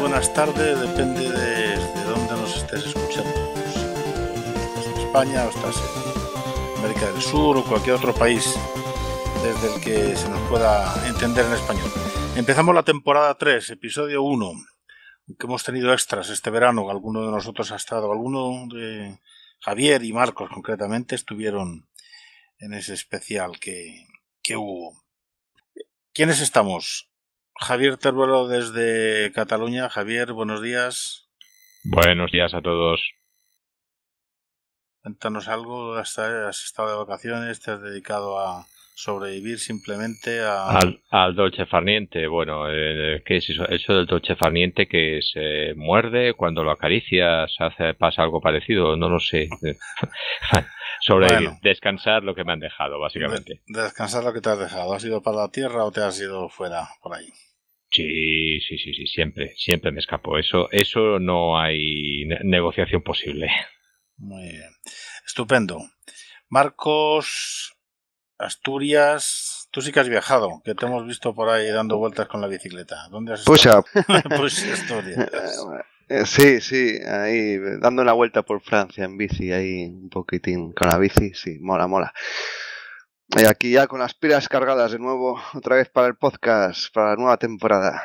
buenas tardes, depende de, dónde nos estés escuchando. estás pues, en España o estás en América del Sur o cualquier otro país desde el que se nos pueda entender en español. Empezamos la temporada 3, episodio 1, que hemos tenido extras este verano. Alguno de nosotros ha estado, alguno de Javier y Marcos concretamente estuvieron en ese especial que, que hubo. ¿Quiénes estamos? Javier Teruelo desde Cataluña. Javier, buenos días. Buenos días a todos. Cuéntanos algo, has estado de vacaciones, te has dedicado a sobrevivir simplemente a... al, al, dolce farniente. Bueno, eh, ¿qué es eso? eso? del dolce farniente que se muerde cuando lo acaricias, hace, pasa algo parecido, no lo sé. sobre descansar lo que me han dejado, básicamente. descansar lo que te has dejado. ¿Has ido para la tierra o te has ido fuera, por ahí? Sí, sí, sí, sí, siempre, siempre me escapó Eso, eso no hay negociación posible. Muy bien. Estupendo. Marcos, Asturias, tú sí que has viajado, que te hemos visto por ahí dando vueltas con la bicicleta. ¿Dónde has pues estado? pues Asturias. Eh, eh, sí, sí, ahí dando una vuelta por Francia en bici, ahí un poquitín con la bici, sí, mola, mola. Y aquí ya con las pilas cargadas de nuevo, otra vez para el podcast, para la nueva temporada.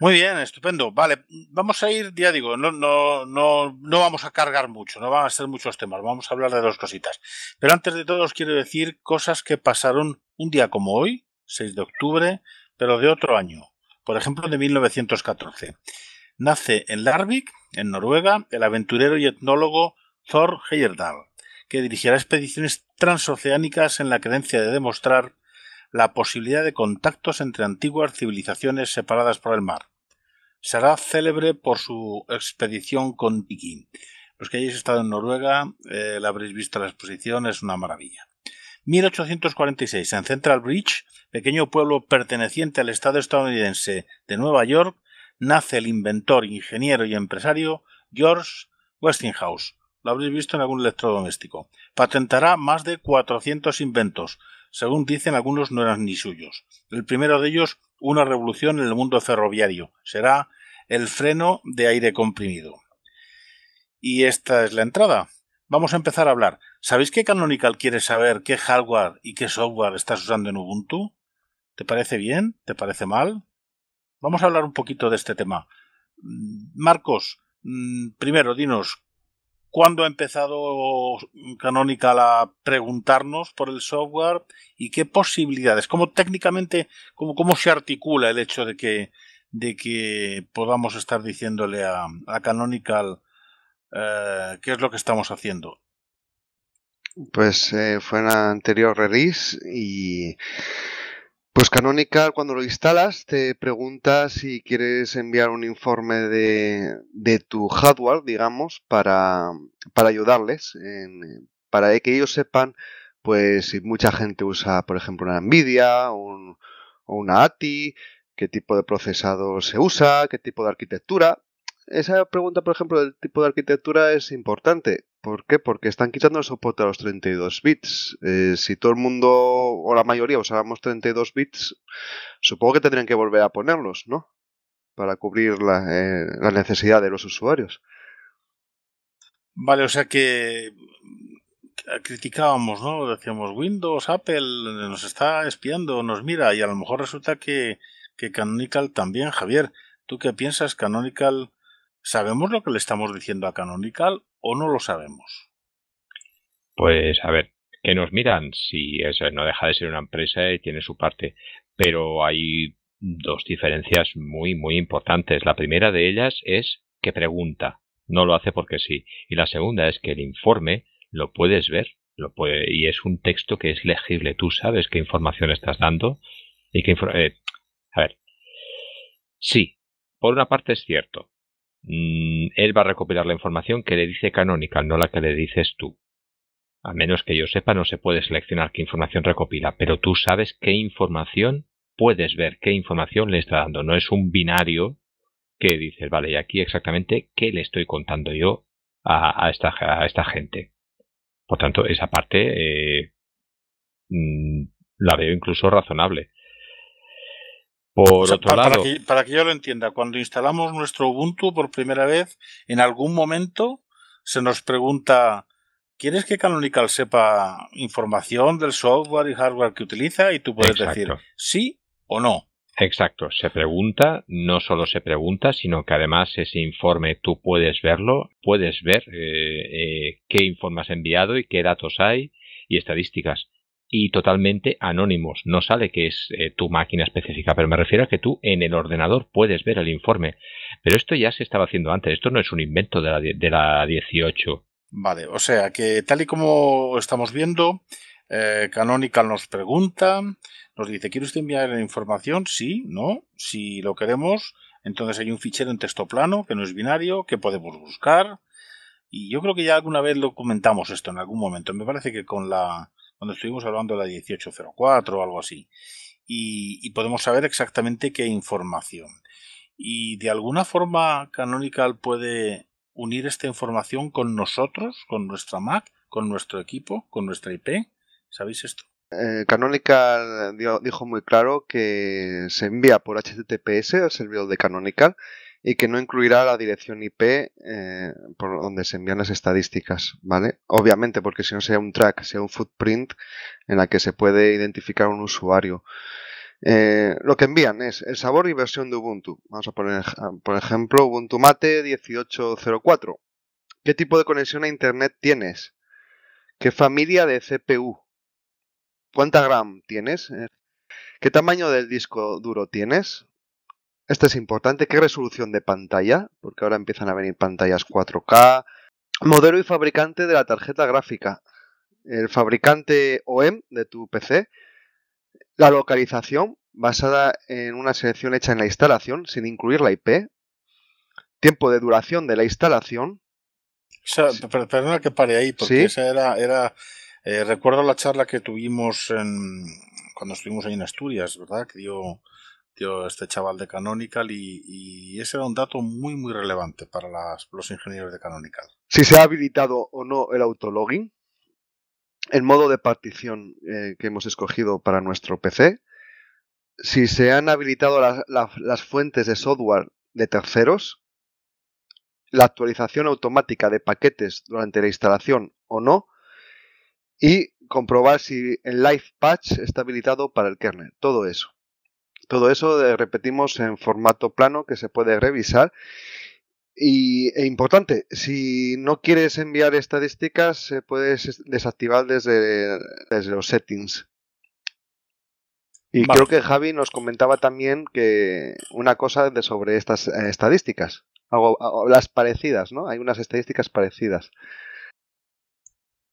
Muy bien, estupendo. Vale, vamos a ir, ya digo, no, no, no, no vamos a cargar mucho, no van a ser muchos temas, vamos a hablar de dos cositas. Pero antes de todo os quiero decir cosas que pasaron un día como hoy, 6 de octubre, pero de otro año, por ejemplo de 1914. Nace en Larvik, en Noruega, el aventurero y etnólogo Thor Heyerdahl, que dirigirá expediciones transoceánicas en la creencia de demostrar la posibilidad de contactos entre antiguas civilizaciones separadas por el mar. Será célebre por su expedición con Viking. Los que hayáis estado en Noruega, eh, la habréis visto la exposición, es una maravilla. 1846, en Central Bridge, pequeño pueblo perteneciente al estado estadounidense de Nueva York, nace el inventor, ingeniero y empresario George Westinghouse. Lo habréis visto en algún electrodoméstico. Patentará más de 400 inventos. Según dicen, algunos no eran ni suyos. El primero de ellos, una revolución en el mundo ferroviario. Será el freno de aire comprimido. Y esta es la entrada. Vamos a empezar a hablar. ¿Sabéis qué Canonical quiere saber qué hardware y qué software estás usando en Ubuntu? ¿Te parece bien? ¿Te parece mal? Vamos a hablar un poquito de este tema. Mm, Marcos, mm, primero, dinos, ¿cuándo ha empezado Canonical a preguntarnos por el software y qué posibilidades? ¿Cómo técnicamente, cómo, se articula el hecho de que, de que podamos estar diciéndole a, a Canonical eh, qué es lo que estamos haciendo? Pues eh, fue la anterior release y pues Canonical, cuando lo instalas, te pregunta si quieres enviar un informe de, tu hardware, digamos, para, ayudarles, para que ellos sepan, pues, si mucha gente usa, por ejemplo, una Nvidia o una ATI, qué tipo de procesado se usa, qué tipo de arquitectura. Esa pregunta, por ejemplo, del tipo de arquitectura es importante. ¿Por qué? Porque están quitando el soporte a los 32 bits. Eh, si todo el mundo o la mayoría usábamos 32 bits, supongo que tendrían que volver a ponerlos, ¿no? Para cubrir la, eh, necesidad de los usuarios. Vale, o sea que criticábamos, ¿no? Decíamos Windows, Apple nos está espiando, nos mira y a lo mejor resulta que, que Canonical también, Javier. ¿Tú qué piensas? Canonical ¿Sabemos lo que le estamos diciendo a Canonical o no lo sabemos? Pues a ver, que nos miran, si sí, eso no deja de ser una empresa y tiene su parte, pero hay dos diferencias muy, muy importantes. La primera de ellas es que pregunta, no lo hace porque sí. Y la segunda es que el informe lo puedes ver lo puede, y es un texto que es legible. Tú sabes qué información estás dando y qué eh, A ver, sí, por una parte es cierto, Mm, él va a recopilar la información que le dice Canonical, no la que le dices tú. A menos que yo sepa, no se puede seleccionar qué información recopila, pero tú sabes qué información puedes ver, qué información le está dando. No es un binario que dices, vale, y aquí exactamente qué le estoy contando yo a, esta, a esta, gente. Por tanto, esa parte eh, mm, la veo incluso razonable otro para, Para que, yo lo entienda, cuando instalamos nuestro Ubuntu por primera vez, en algún momento se nos pregunta. ¿Quieres que Canonical sepa información del software y hardware que utiliza? Y tú puedes decir sí o no. Exacto, se pregunta, no solo se pregunta, sino que además ese informe tú puedes verlo, puedes ver eh, eh, qué informe has enviado y qué datos hay y estadísticas y totalmente anónimos. No sale que es eh, tu máquina específica, pero me refiero a que tú en el ordenador puedes ver el informe. Pero esto ya se estaba haciendo antes, esto no es un invento de la, 18. Vale, o sea que tal y como estamos viendo, eh, Canonical nos pregunta, nos dice, ¿quiere usted enviar la información? Sí, no, si lo queremos, entonces hay un fichero en texto plano que no es binario, que podemos buscar. Y yo creo que ya alguna vez lo comentamos esto en algún momento. Me parece que con la cuando estuvimos hablando de la 1804 o algo así. Y, podemos saber exactamente qué información. Y de alguna forma Canonical puede unir esta información con nosotros, con nuestra Mac, con nuestro equipo, con nuestra IP. ¿Sabéis esto? Eh, Canonical dijo muy claro que se envía por HTTPS al servidor de Canonical y que no incluirá la dirección IP eh, por donde se envían las estadísticas, ¿vale? Obviamente, porque si no sea un track, sea un footprint en la que se puede identificar un usuario. Eh, lo que envían es el sabor y versión de Ubuntu. Vamos a poner, por ejemplo, Ubuntu Mate 18.04. ¿Qué tipo de conexión a Internet tienes? ¿Qué familia de CPU? ¿Cuánta RAM tienes? ¿Qué tamaño del disco duro tienes? Este es importante. ¿Qué resolución de pantalla? Porque ahora empiezan a venir pantallas 4K. Modelo y fabricante de la tarjeta gráfica. El fabricante OEM de tu PC. La localización basada en una selección hecha en la instalación sin incluir la IP. Tiempo de duración de la instalación. O sea, perdona que pare ahí, porque esa era... Eh, recuerdo la charla que tuvimos cuando estuvimos ahí en Asturias, ¿verdad? Que dio este chaval de Canonical y, ese era un dato muy muy relevante para los ingenieros de Canonical. Si se ha habilitado o no el autologin, el modo de partición eh, que hemos escogido para nuestro PC, si se han habilitado las fuentes de software de terceros, la actualización automática de paquetes durante la instalación o no, y comprobar si el live patch está habilitado para el kernel. Todo eso. Todo eso eh, repetimos en formato plano que se puede revisar. Y e importante, si no quieres enviar estadísticas, se eh, puedes desactivar desde, desde los settings. Y creo que Javi nos comentaba también que una cosa de sobre estas eh, estadísticas, las parecidas, ¿no? Hay unas estadísticas parecidas.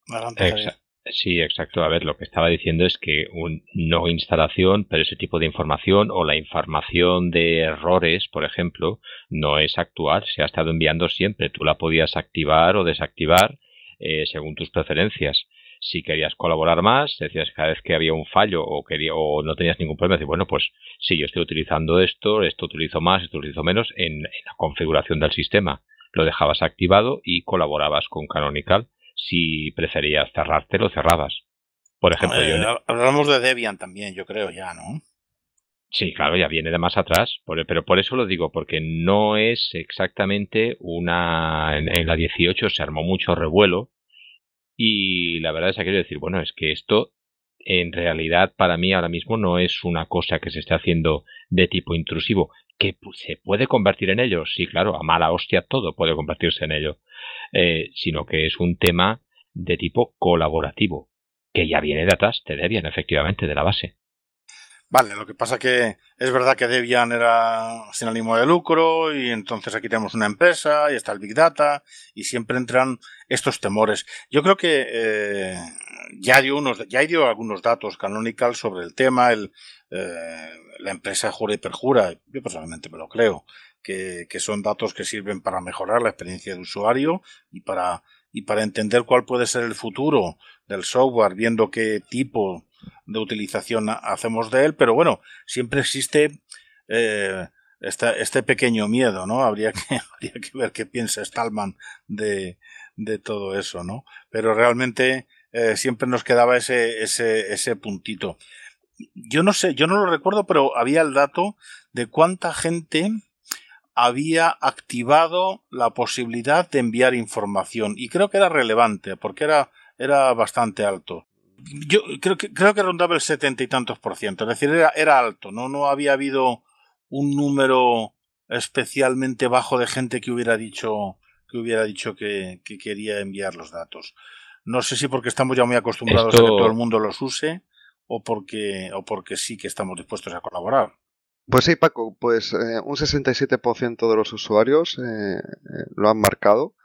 Adelante, Sí, exacto. A ver, lo que estaba diciendo es que un, no instalación, pero ese tipo de información o la información de errores, por ejemplo, no es actual, se ha estado enviando siempre. Tú la podías activar o desactivar eh, según tus preferencias. Si querías colaborar más, decías cada vez que había un fallo o, quería, o no tenías ningún problema, decías, bueno, pues si yo estoy utilizando esto, esto utilizo más, esto utilizo menos en la configuración del sistema. Lo dejabas activado y colaborabas con Canonical si preferías cerrarte, lo cerrabas. Por ah, ejemplo, eh, Hablamos de Debian también, yo creo, ya, ¿no? Sí, claro, ya viene de más atrás, pero por eso lo digo, porque no es exactamente una... En la 18 se armó mucho revuelo y la verdad es que quiero decir, bueno, es que esto en realidad para mí ahora mismo no es una cosa que se esté haciendo de tipo intrusivo, que se puede convertir en ello, sí, claro, a mala hostia todo puede convertirse en ello, eh, sino que es un tema de tipo colaborativo, que ya viene de atrás, te debían efectivamente de la base. Vale, lo que pasa que es verdad que Debian era sin ánimo de lucro y entonces aquí tenemos una empresa y está el Big Data y siempre entran estos temores. Yo creo que eh, ya, dio unos, ya algunos datos canonical sobre el tema, el, eh, la empresa jura y perjura, yo personalmente me lo creo, que, que son datos que sirven para mejorar la experiencia de usuario y para, y para entender cuál puede ser el futuro del software, viendo qué tipo de utilización hacemos de él, pero bueno, siempre existe eh, este, pequeño miedo, ¿no? Habría que, habría que ver qué piensa Stallman de, todo eso, ¿no? Pero realmente eh, siempre nos quedaba ese, ese, ese puntito. Yo no sé, yo no lo recuerdo, pero había el dato de cuánta gente había activado la posibilidad de enviar información y creo que era relevante porque era, era bastante alto yo creo que, creo que rondaba el setenta y tantos por ciento, es decir, era, alto, ¿no? no había habido un número especialmente bajo de gente que hubiera dicho que hubiera dicho que, quería enviar los datos. No sé si porque estamos ya muy acostumbrados a que todo el mundo los use o porque, o porque sí que estamos dispuestos a colaborar. Pues sí, Paco, pues eh, un 67% de los usuarios eh, eh, lo han marcado.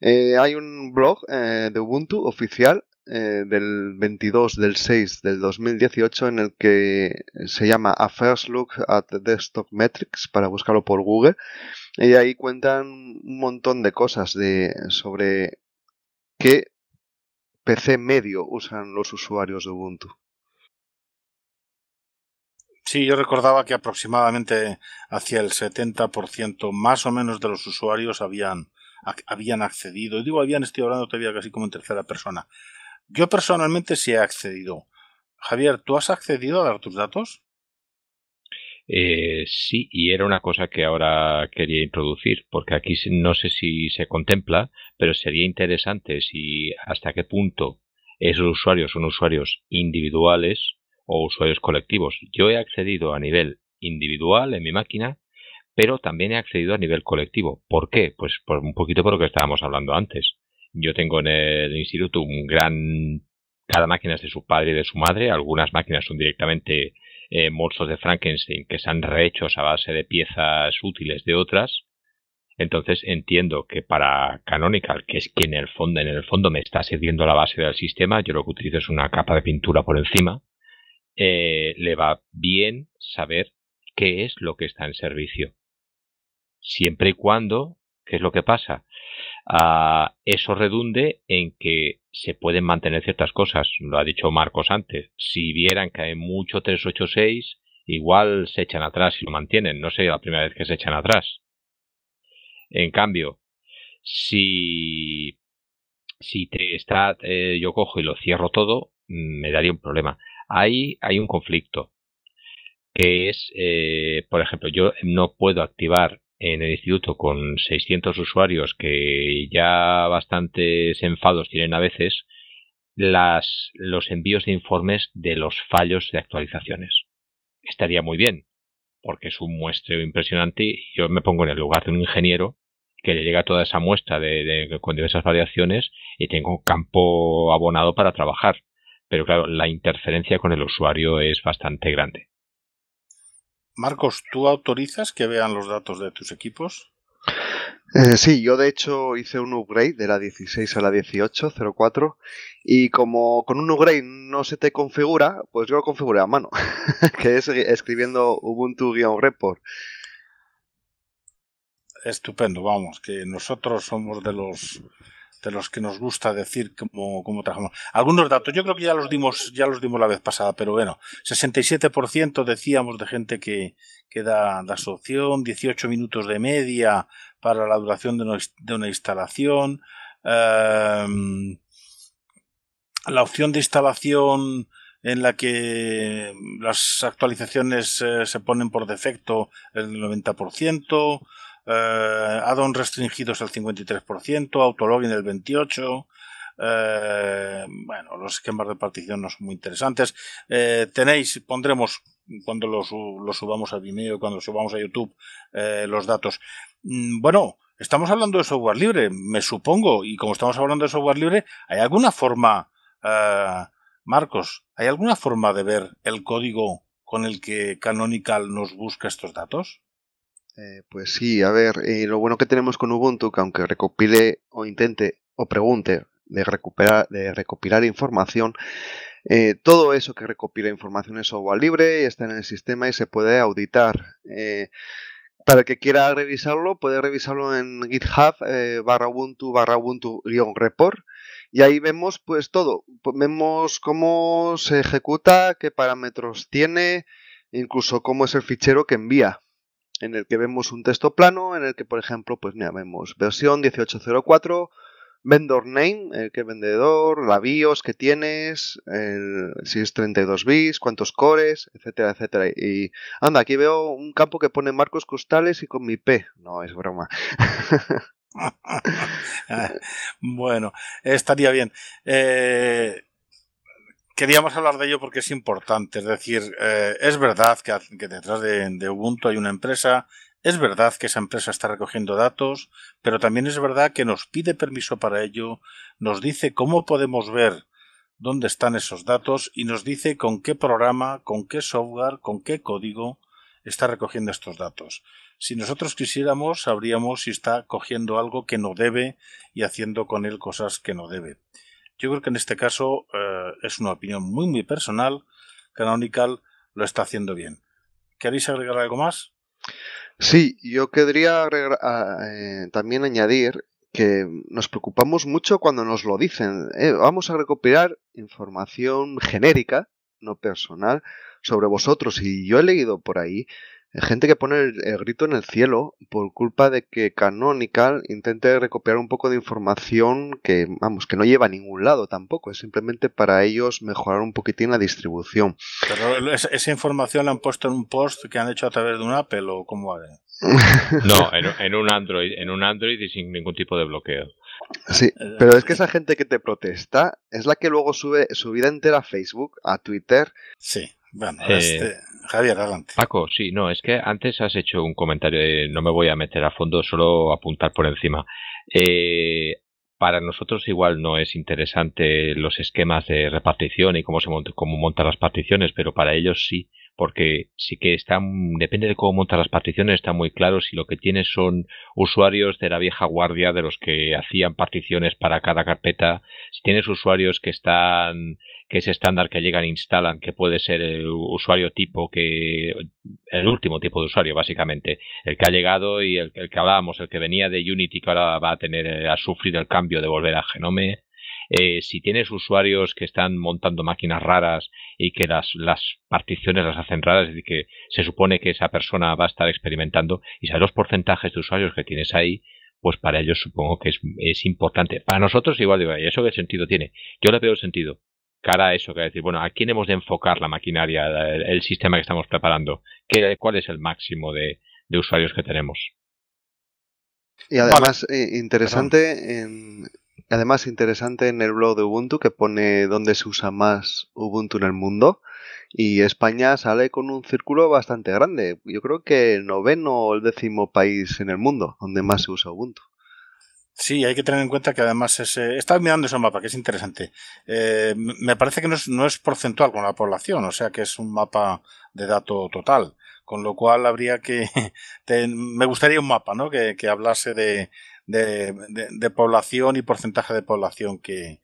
Eh, hay un blog de Ubuntu oficial eh, del 22 del 6 del 2018 en el que se llama A First Look at the Desktop Metrics para buscarlo por Google y ahí cuentan un montón de cosas de, sobre qué PC medio usan los usuarios de Ubuntu. Sí, yo recordaba que aproximadamente hacia el 70% más o menos de los usuarios habían, habían accedido. Y digo habían, estoy hablando todavía casi como en tercera persona. Yo personalmente sí he accedido. Javier, ¿tú has accedido a dar tus datos? Eh, sí, y era una cosa que ahora quería introducir, porque aquí no sé si se contempla, pero sería interesante si hasta qué punto esos usuarios son usuarios individuales o usuarios colectivos. Yo he accedido a nivel individual en mi máquina, pero también he accedido a nivel colectivo. ¿Por qué? Pues por un poquito por lo que estábamos hablando antes. Yo tengo en el instituto un gran... Cada máquina es de su padre y de su madre. Algunas máquinas son directamente eh, de Frankenstein que se han rehechos a base de piezas útiles de otras. Entonces entiendo que para Canonical, que es quien en el fondo, en el fondo me está sirviendo la base del sistema, yo lo que utilizo es una capa de pintura por encima, eh, le va bien saber qué es lo que está en servicio. Siempre y cuando, ¿qué es lo que pasa? eso redunde en que se pueden mantener ciertas cosas. Lo ha dicho Marcos antes. Si vieran que hay mucho 386, igual se echan atrás y lo mantienen. No sería la primera vez que se echan atrás. En cambio, si, si está, eh, yo cojo y lo cierro todo, mm, me daría un problema. Ahí hay un conflicto, que es, eh, por ejemplo, yo no puedo activar en el instituto con 600 usuarios que ya bastantes enfados tienen a veces, las, los envíos de informes de los fallos de actualizaciones. Estaría muy bien, porque es un muestreo impresionante yo me pongo en el lugar de un ingeniero que le llega toda esa muestra con diversas variaciones y tengo un campo abonado para trabajar. Pero claro, la interferencia con el usuario es bastante grande. Marcos, ¿tú autorizas que vean los datos de tus equipos? Eh, sí, yo de hecho hice un upgrade de la 16 a la 1804 y como con un upgrade no se te configura, pues yo lo configuré a mano, que es escribiendo Ubuntu-report. Estupendo, vamos, que nosotros somos de los de los que nos gusta decir cómo, trabajamos. Algunos datos, yo creo que ya los dimos, ya los dimos la vez pasada, pero bueno, 67% decíamos de gente que, da, su opción, 18 minutos de media para la duración de una, instalación. Em, la opción de instalación en la que las actualizaciones eh, se ponen por defecto el 90%, eh, add-on restringidos al 53%, autologin el 28%, eh, bueno, los esquemas de partición no son muy interesantes. Eh, tenéis, pondremos cuando los, subamos a Vimeo, cuando subamos a YouTube, eh, los datos. Mm, bueno, estamos hablando de software libre, me supongo, y como estamos hablando de software libre, ¿hay alguna forma, Marcos, ¿hay alguna forma de ver el código con el que Canonical nos busca estos datos? Eh, pues sí, a ver, eh, lo bueno que tenemos con Ubuntu, que aunque recopile o intente o pregunte de recuperar, de recopilar información, eh, todo eso que recopila información es software libre y está en el sistema y se puede auditar. para el que quiera revisarlo, puede revisarlo en GitHub barra Ubuntu barra Ubuntu report y ahí vemos pues todo. Pues, vemos cómo se ejecuta, qué parámetros tiene, incluso cómo es el fichero que envía en el que vemos un texto plano, en el que, por ejemplo, pues mira, vemos versión 1804, vendor name, el que vendedor, la BIOS que tienes, si es 32 bits, cuántos cores, etcétera, etcétera. Y anda, aquí veo un campo que pone marcos costales y con mi P. No, es broma. Ah, bueno, estaría bien. Eh, queríamos hablar de ello porque es importante. Es decir, eh, es verdad que, detrás de, de, Ubuntu hay una empresa, es verdad que esa empresa está recogiendo datos, pero también es verdad que nos pide permiso para ello, nos dice cómo podemos ver dónde están esos datos y nos dice con qué programa, con qué software, con qué código está recogiendo estos datos. Si nosotros quisiéramos, sabríamos si está cogiendo algo que no debe y haciendo con él cosas que no debe. Yo creo que en este caso eh, es una opinión muy, muy personal. Canonical lo está haciendo bien. ¿Queréis agregar algo más? Sí, yo querría ah, eh, también añadir que nos preocupamos mucho cuando nos lo dicen. Eh, vamos a recopilar información genérica, no personal, sobre vosotros. Y yo he leído por ahí Gente que pone el, grito en el cielo por culpa de que Canonical intente recopilar un poco de información que, vamos, que no lleva a ningún lado tampoco. Es simplemente para ellos mejorar un poquitín la distribución. Pero esa, información la han puesto en un post que han hecho a través de un Apple o cómo va. no, en, en, un Android, en un Android y sin ningún tipo de bloqueo. Sí, eh, pero eh, es que esa eh. gente que te protesta es la que luego sube su vida entera a Facebook, a Twitter. Sí. Bueno, eh, este, Javier, adelante. Paco, sí, no, es que antes has hecho un comentario, no me voy a meter a fondo, solo apuntar por encima. Eh, para nosotros igual no es interesante los esquemas de repartición y cómo se cómo montan las particiones, pero para ellos sí, porque sí que están, depende de cómo montan las particiones, está muy claro si lo que tienes son usuarios de la vieja guardia, de los que hacían particiones para cada carpeta, si tienes usuarios que están que es estándar que llegan e instalan, que puede ser el usuario tipo que, el último tipo de usuario básicamente, el que ha llegado y el, que hablábamos, el que venía de Unity que ahora va a tener, eh, a sufrir el cambio de volver a Genome. Eh, si tienes usuarios que están montando máquinas raras y que las, las particiones las hacen raras, es decir, que se supone que esa persona va a estar experimentando y sabes los porcentajes de usuarios que tienes ahí, pues para ellos supongo que es, es importante. Para nosotros igual digo, ¿y eso qué sentido tiene? Yo le veo el sentido cara a eso, que decir, bueno, ¿a quién hemos de enfocar la maquinaria, el, sistema que estamos preparando? ¿Qué, ¿Cuál es el máximo de, usuarios que tenemos? Y además, eh, interesante además, interesante en el blog de Ubuntu que pone dónde se usa más Ubuntu en el mundo. Y España sale con un círculo bastante grande. Yo creo que el noveno o el décimo país en el mundo donde más se usa Ubuntu. Sí, hay que tener en cuenta que además es, está mirando ese mapa, que es interesante. Eh, me parece que no es, porcentual con la población, o sea que es un mapa de dato total con lo cual habría que me gustaría un mapa ¿no? que, hablase de, población y porcentaje de población que,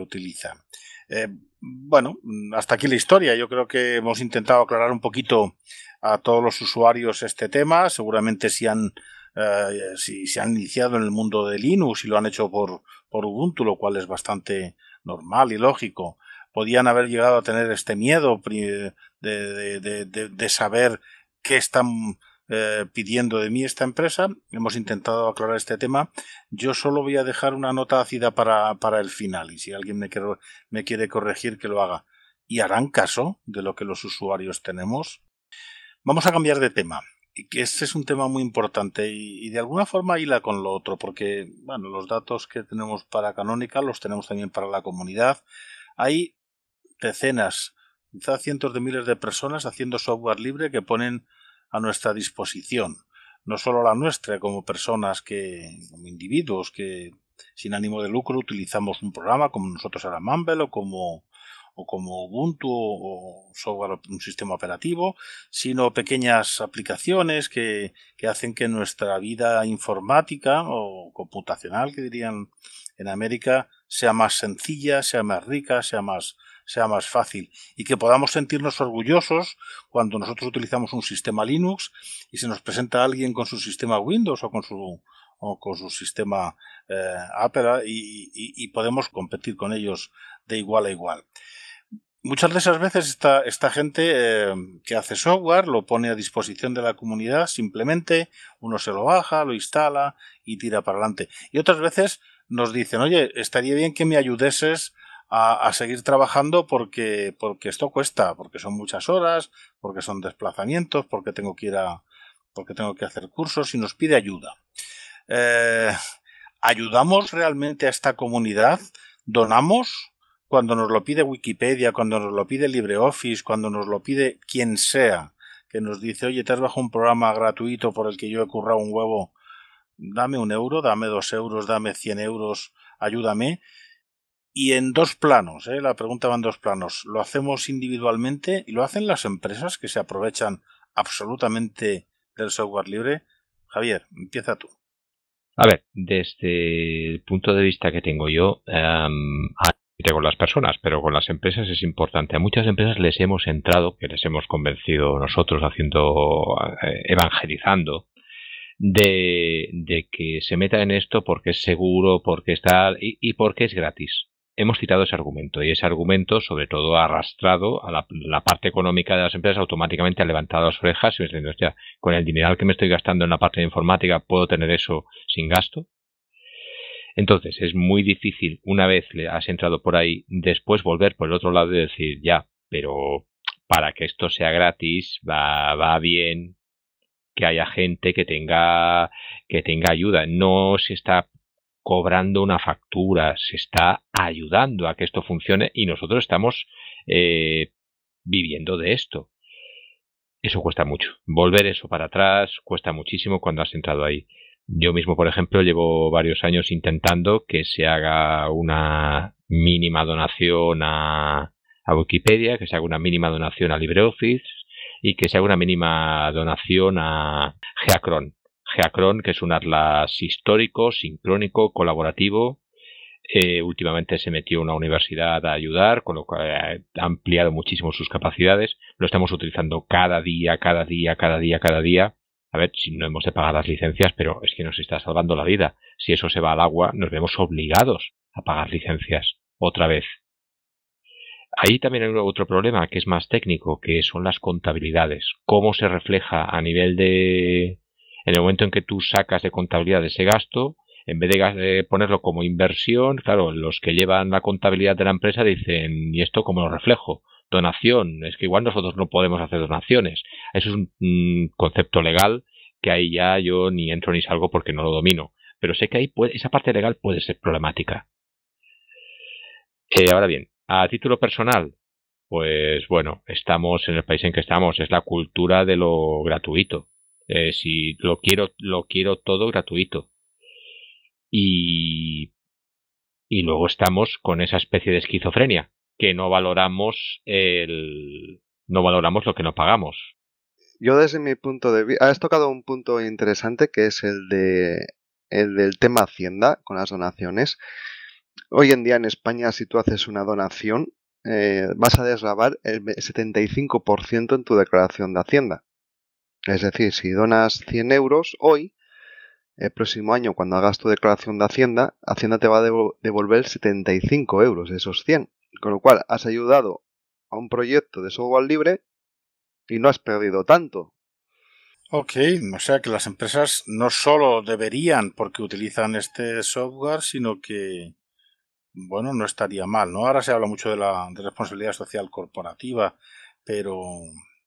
utiliza eh, bueno hasta aquí la historia yo creo que hemos intentado aclarar un poquito a todos los usuarios este tema seguramente si han eh, si se han iniciado en el mundo de Linux y lo han hecho por, Ubuntu, lo cual es bastante normal y lógico, podían haber llegado a tener este miedo de, saber qué están eh, pidiendo de mí esta empresa. Hemos intentado aclarar este tema. Yo solo voy a dejar una nota ácida para, el final y si alguien me quiere corregir, que lo haga. ¿Y harán caso de lo que los usuarios tenemos? Vamos a cambiar de tema que este es un tema muy importante y, de alguna forma hila con lo otro, porque bueno, los datos que tenemos para Canónica los tenemos también para la comunidad. Hay decenas, quizás cientos de miles de personas haciendo software libre que ponen a nuestra disposición, no solo la nuestra como personas que, como individuos que sin ánimo de lucro utilizamos un programa como nosotros ahora Mumble o como o como Ubuntu o un sistema operativo, sino pequeñas aplicaciones que, hacen que nuestra vida informática o computacional, que dirían en América, sea más sencilla, sea más rica, sea más, sea más fácil y que podamos sentirnos orgullosos cuando nosotros utilizamos un sistema Linux y se nos presenta alguien con su sistema Windows o con su, sistema eh, Apple y podemos competir con ellos de igual a igual muchas de esas veces esta, esta gente eh, que hace software lo pone a disposición de la comunidad simplemente, uno se lo baja, lo instala y tira para adelante. Y otras veces nos dicen, oye, estaría bien que me ayudeses a, seguir trabajando porque, porque esto cuesta, porque son muchas horas, porque son desplazamientos, porque tengo que ir a, porque tengo que hacer cursos y nos pide ayuda. Eh, ¿Ayudamos realmente a esta comunidad? ¿Donamos? cuando nos lo pide Wikipedia, cuando nos lo pide LibreOffice, cuando nos lo pide quien sea, que nos dice, oye, te has un programa gratuito por el que yo he currado un huevo, dame un euro, dame dos euros, dame cien euros, ayúdame. Y en dos planos, ¿eh? la pregunta va en dos planos. Lo hacemos individualmente y lo hacen las empresas que se aprovechan absolutamente del software libre. Javier, empieza tú. A ver, desde el punto de vista que tengo yo, um, con las personas, pero con las empresas es importante. A muchas empresas les hemos entrado, que les hemos convencido nosotros haciendo, eh, evangelizando, de, que se meta en esto porque es seguro, porque está y, porque es gratis. Hemos citado ese argumento y ese argumento, sobre todo, ha arrastrado a la, parte económica de las empresas, automáticamente ha levantado las orejas y me diciendo, con el dinero que me estoy gastando en la parte de informática, ¿puedo tener eso sin gasto? Entonces es muy difícil, una vez le has entrado por ahí, después volver por el otro lado y decir, ya, pero para que esto sea gratis, va, va bien que haya gente que tenga, que tenga ayuda. No se está cobrando una factura, se está ayudando a que esto funcione y nosotros estamos eh, viviendo de esto. Eso cuesta mucho. Volver eso para atrás cuesta muchísimo cuando has entrado ahí. Yo mismo, por ejemplo, llevo varios años intentando que se haga una mínima donación a, Wikipedia, que se haga una mínima donación a LibreOffice y que se haga una mínima donación a Geacron. Geacron, que es un atlas histórico, sincrónico, colaborativo. Eh, últimamente se metió una universidad a ayudar, con lo cual eh, ha ampliado muchísimo sus capacidades. Lo estamos utilizando cada día, cada día, cada día, cada día a ver, si no hemos de pagar las licencias, pero es que nos está salvando la vida. Si eso se va al agua, nos vemos obligados a pagar licencias otra vez. Ahí también hay otro problema que es más técnico, que son las contabilidades. ¿Cómo se refleja a nivel de... En el momento en que tú sacas de contabilidad ese gasto, en vez de ponerlo como inversión, claro, los que llevan la contabilidad de la empresa dicen, ¿y esto cómo lo reflejo? donación, es que igual nosotros no podemos hacer donaciones. Eso es un, mm, concepto legal que ahí ya yo ni entro ni salgo porque no lo domino. Pero sé que ahí esa parte legal puede ser problemática. Eh, ahora bien, a título personal, pues bueno, estamos en el país en que estamos, es la cultura de lo gratuito. Eh, si lo quiero, lo quiero todo gratuito. Y, y luego estamos con esa especie de esquizofrenia que no valoramos el no valoramos lo que nos pagamos. Yo desde mi punto de vista ah, has tocado un punto interesante que es el de el del tema hacienda con las donaciones. Hoy en día en España si tú haces una donación eh, vas a desgravar el 75% en tu declaración de hacienda. Es decir, si donas 100 euros hoy, el próximo año cuando hagas tu declaración de Hacienda, Hacienda te va a devolver 75 euros de esos 100. Con lo cual has ayudado a un proyecto de software libre y no has perdido tanto. Ok, o sea que las empresas no solo deberían porque utilizan este software, sino que, bueno, no estaría mal, ¿no? Ahora se habla mucho de la responsabilidad social corporativa, pero,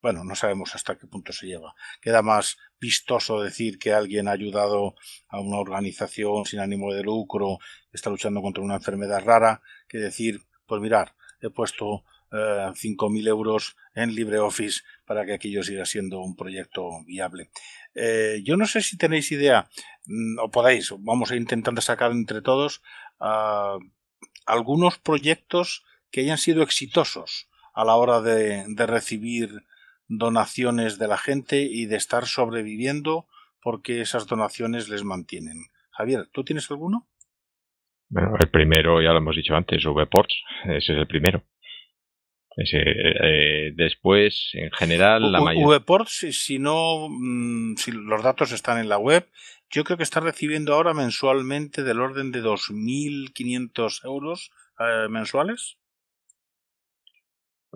bueno, no sabemos hasta qué punto se lleva. Queda más vistoso decir que alguien ha ayudado a una organización sin ánimo de lucro, está luchando contra una enfermedad rara, que decir pues mirar, he puesto eh, cinco 5.000 euros en LibreOffice para que aquello siga siendo un proyecto viable. Eh, yo no sé si tenéis idea, mm, o podáis, vamos a intentar sacar entre todos ah, algunos proyectos que hayan sido exitosos a la hora de recibir donaciones de la gente y de estar sobreviviendo porque esas donaciones les mantienen. Javier, ¿tú tienes alguno? Bueno, el primero ya lo hemos dicho antes, VPorts, ese es el primero. Eh, después, en general, la mayoría. VPorts, si no, mm, si los datos están en la web, yo creo que está recibiendo ahora mensualmente del orden de 2.500 euros eh, mensuales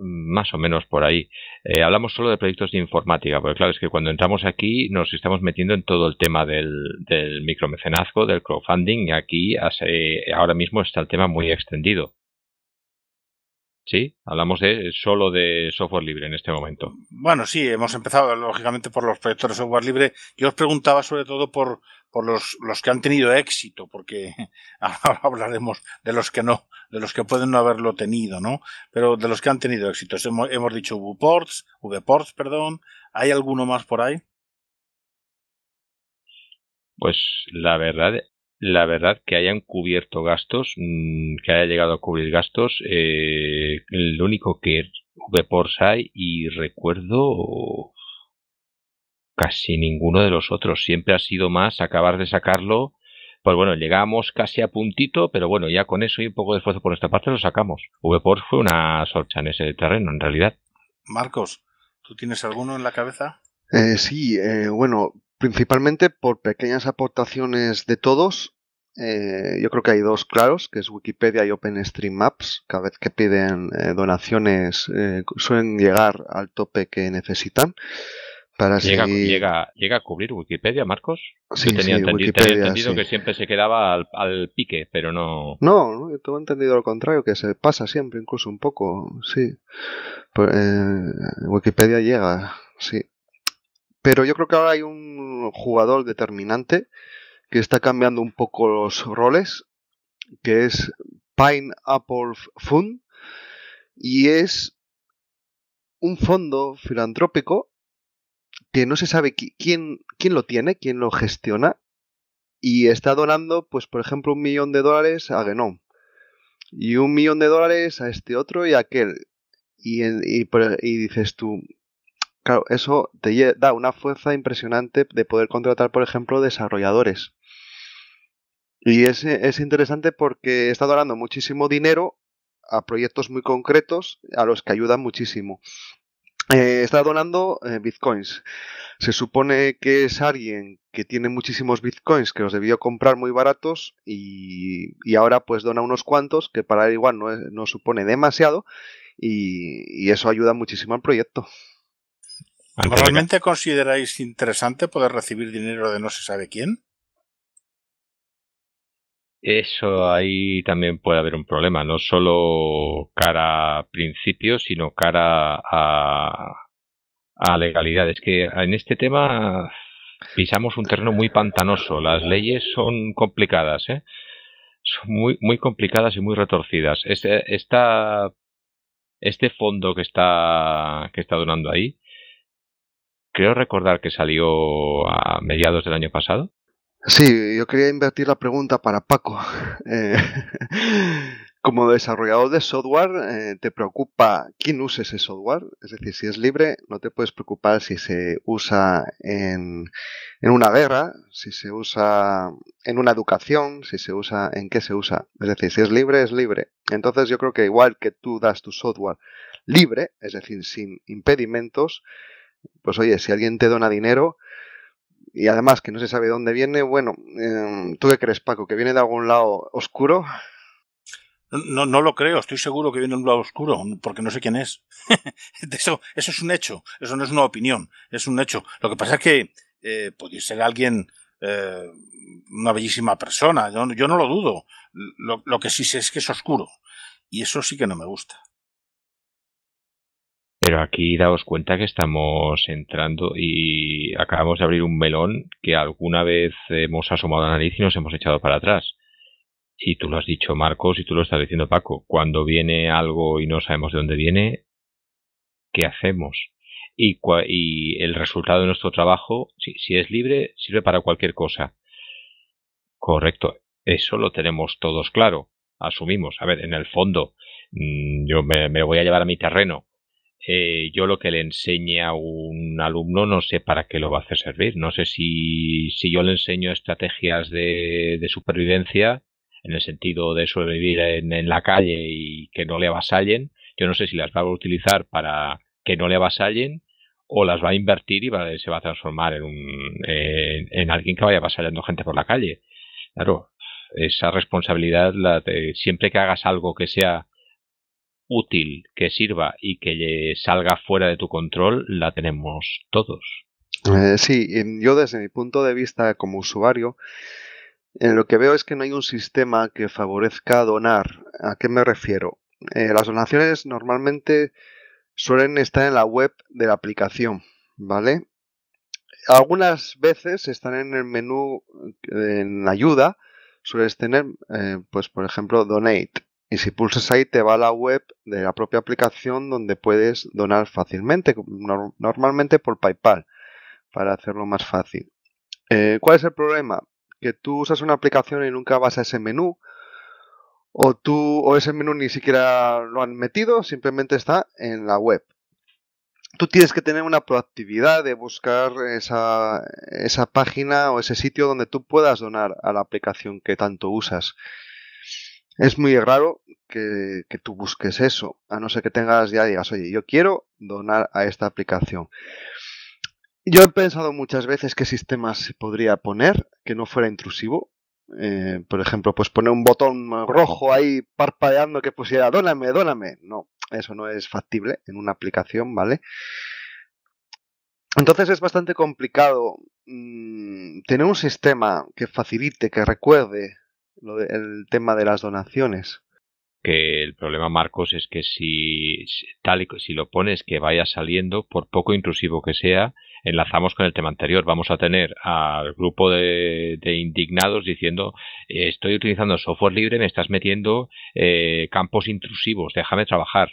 más o menos por ahí. Eh, hablamos solo de proyectos de informática, porque claro, es que cuando entramos aquí nos estamos metiendo en todo el tema del, del micromecenazgo, del crowdfunding, y aquí ahora mismo está el tema muy extendido. Sí, hablamos de, eh, solo de software libre en este momento. Bueno, sí, hemos empezado lógicamente por los proyectos de software libre. Yo os preguntaba sobre todo por, por los, los que han tenido éxito, porque ahora hablaremos de los que no, de los que pueden no haberlo tenido, ¿no? Pero de los que han tenido éxito. Hemos, hemos dicho VPorts, VPorts, perdón. ¿Hay alguno más por ahí? Pues la verdad la verdad que hayan cubierto gastos, mm, que haya llegado a cubrir gastos, eh, lo único que hay, y recuerdo casi ninguno de los otros. Siempre ha sido más acabar de sacarlo. Pues bueno, llegamos casi a puntito, pero bueno, ya con eso y un poco de esfuerzo por nuestra parte lo sacamos. VPORS fue una sorcha en ese terreno, en realidad. Marcos, ¿tú tienes alguno en la cabeza? Eh, sí, eh, bueno, principalmente por pequeñas aportaciones de todos. Eh, yo creo que hay dos claros, que es Wikipedia y Maps Cada vez que piden eh, donaciones eh, suelen llegar al tope que necesitan. Para llega, llega, llega a cubrir Wikipedia, Marcos. Sí, yo tenía, entendido, tenía entendido que siempre se quedaba al, pique, pero no. No, yo tengo entendido lo contrario, que se pasa siempre, incluso un poco, sí. Pues, Wikipedia llega, sí. Pero yo creo que ahora hay un jugador determinante que está cambiando un poco los roles, que es Pineapple Fund, y es un fondo filantrópico que no se sabe quién, quién lo tiene, quién lo gestiona, y está donando, pues, por ejemplo, un millón de dólares a Genome, y un millón de dólares a este otro y a aquel. y, y, dices tú, Claro, eso te da una fuerza impresionante de poder contratar, por ejemplo, desarrolladores. Y es, es interesante porque está donando muchísimo dinero a proyectos muy concretos a los que ayudan muchísimo. Eh, está donando eh, bitcoins. Se supone que es alguien que tiene muchísimos bitcoins que los debió comprar muy baratos y, ahora pues dona unos cuantos que para él igual no, no supone demasiado y eso ayuda muchísimo al proyecto. ¿Realmente consideráis interesante poder recibir dinero de no se sabe quién? Eso ahí también puede haber un problema, no solo cara a principios, sino cara a, a Es Que en este tema pisamos un terreno muy pantanoso. Las leyes son complicadas, ¿eh? son muy, muy complicadas y muy retorcidas. Este, este fondo que está, que está donando ahí creo recordar que salió a mediados del año pasado. Sí, yo quería invertir la pregunta para Paco. Eh, como desarrollador de software, eh, ¿te preocupa quién usa ese software? Es decir, si es libre, no te puedes preocupar si se usa en, en una guerra, si se usa en una educación, si se usa en qué se usa. Es decir, si es libre, es libre. Entonces yo creo que igual que tú das tu software libre, es decir, sin impedimentos, pues oye, si alguien te dona dinero y además que no se sabe dónde viene, bueno, em, ¿tú qué crees, Paco? ¿Que viene de algún lado oscuro? No, no lo creo, estoy seguro que viene de un lado oscuro, porque no sé quién es. eso, eso es un hecho, eso no es una opinión, es un hecho. Lo que pasa es que eh, podría ser alguien, eh, una bellísima persona, yo, no lo dudo. lo que sí sé es que es oscuro, y eso sí que no me gusta. Pero aquí daos cuenta que estamos entrando y acabamos de abrir un melón que alguna vez hemos asomado la nariz y nos hemos echado para atrás. Y tú lo has dicho, Marcos, y tú lo estás diciendo, Paco. Cuando viene algo y no sabemos de dónde viene, ¿qué hacemos? Y, y el resultado de nuestro trabajo, si, es libre, sirve para cualquier cosa. Correcto, eso lo tenemos todos claro, asumimos. A ver, en el fondo, mm, yo me, me voy a llevar a mi terreno eh, yo lo que le enseñe a un alumno no sé para qué lo va a hacer servir. No sé si, si yo le enseño estrategias de, supervivencia, en el sentido de sobrevivir en, la calle y que no le avasallen, yo no sé si las va a utilizar para que no le avasallen o las va a invertir y se va a transformar en, en, alguien que vaya avasallando gente por la calle. Claro, esa responsabilidad, la siempre que hagas algo que sea útil, que sirva y que salga fuera de tu control, la tenemos todos. Eh, sí, yo desde mi punto de vista como usuario, en lo que veo es que no hay un sistema que favorezca donar. ¿A qué me refiero? Eh, las donaciones normalmente suelen estar en la web de la aplicación, ¿vale? Algunas veces están en el menú en ayuda, sueles tener, eh, pues por ejemplo, donate. Y si pulsas ahí te va a la web de la propia aplicación donde puedes donar fácilmente, normalmente por PayPal, para hacerlo más fácil. Eh, ¿Cuál es el problema? Que tú usas una aplicación y nunca vas a ese menú, o tú o ese menú ni siquiera lo han metido, simplemente está en la web. Tú tienes que tener una proactividad de buscar esa, esa página o ese sitio donde tú puedas donar a la aplicación que tanto usas es muy raro que, tú busques eso, a no ser que tengas ya digas, oye, yo quiero donar a esta aplicación. Yo he pensado muchas veces qué sistema se podría poner que no fuera intrusivo. Eh, por ejemplo, pues poner un botón rojo ahí parpadeando que pusiera dóname, dóname. No, eso no es factible en una aplicación, ¿vale? Entonces es bastante complicado mm, tener un sistema que facilite, que recuerde el tema de las donaciones. Que el problema, Marcos, es que si, tal y, si lo pones que vaya saliendo, por poco intrusivo que sea, enlazamos con el tema anterior. Vamos a tener al grupo de, indignados diciendo, estoy utilizando software libre, me estás metiendo eh, campos intrusivos, déjame trabajar.